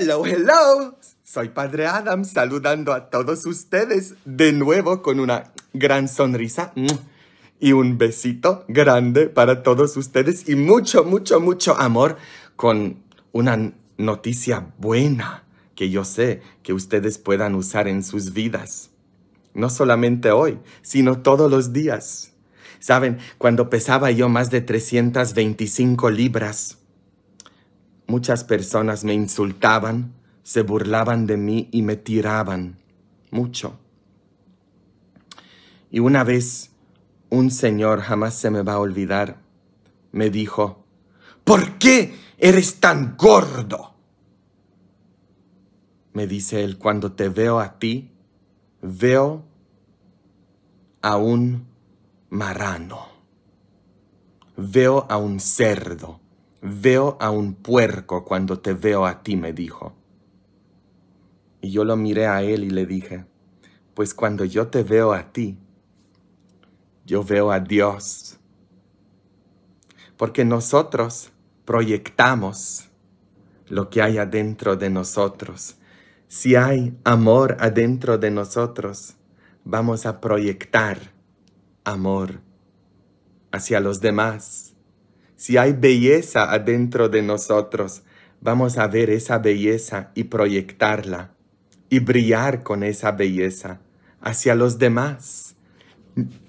Hello, hello. Soy Padre Adam saludando a todos ustedes de nuevo con una gran sonrisa mm, y un besito grande para todos ustedes y mucho, mucho, mucho amor con una noticia buena que yo sé que ustedes puedan usar en sus vidas. No solamente hoy, sino todos los días. Saben, cuando pesaba yo más de 325 libras, Muchas personas me insultaban, se burlaban de mí y me tiraban mucho. Y una vez, un señor, jamás se me va a olvidar, me dijo, ¿por qué eres tan gordo? Me dice él, cuando te veo a ti, veo a un marano, veo a un cerdo Veo a un puerco cuando te veo a ti, me dijo. Y yo lo miré a él y le dije, pues cuando yo te veo a ti, yo veo a Dios. Porque nosotros proyectamos lo que hay adentro de nosotros. Si hay amor adentro de nosotros, vamos a proyectar amor hacia los demás si hay belleza adentro de nosotros, vamos a ver esa belleza y proyectarla y brillar con esa belleza hacia los demás.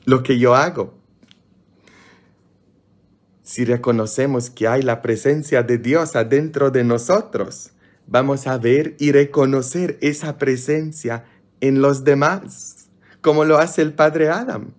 Lo que yo hago. Si reconocemos que hay la presencia de Dios adentro de nosotros, vamos a ver y reconocer esa presencia en los demás, como lo hace el Padre Adam.